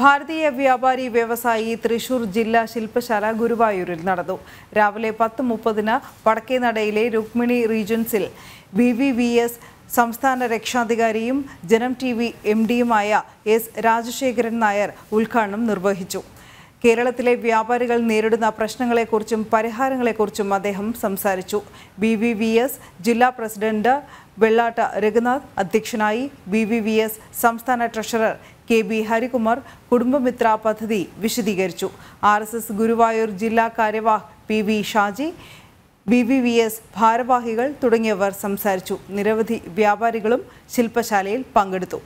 ഭാരതീയ വ്യാപാരി വ്യവസായി തൃശൂർ ജില്ലാ ശില്പശാല ഗുരുവായൂരിൽ നടന്നു രാവിലെ പത്ത് മുപ്പതിന് വടക്കേനടയിലെ രുക്മിണി റീജൻസിൽ ബി വി വി എസ് സംസ്ഥാന രക്ഷാധികാരിയും ജനം ടി വി എം ഡിയുമായ എസ് രാജശേഖരൻ നായർ ഉദ്ഘാടനം നിർവഹിച്ചു കേരളത്തിലെ വ്യാപാരികൾ നേരിടുന്ന പ്രശ്നങ്ങളെക്കുറിച്ചും പരിഹാരങ്ങളെക്കുറിച്ചും അദ്ദേഹം സംസാരിച്ചു ബി വി വി എസ് ജില്ലാ പ്രസിഡന്റ് വെള്ളാട്ട രഘുനാഥ് അധ്യക്ഷനായി ബി വി വി എസ് സംസ്ഥാന treasurer K B Harikumar Kudumbamitra പദ്ധതി വിശദീകരിച്ചു ആർ എസ് എസ് ഗുരുവായൂർ ജില്ലാ കാര്യവാഹ് P V Shaji B V V S ഭാരവാഹികൾ തുടങ്ങിയവർ സംസാരിച്ചു നിരവധി വ്യാപാരികളും ശില്പശാലയിൽ പങ്കെടുത്തു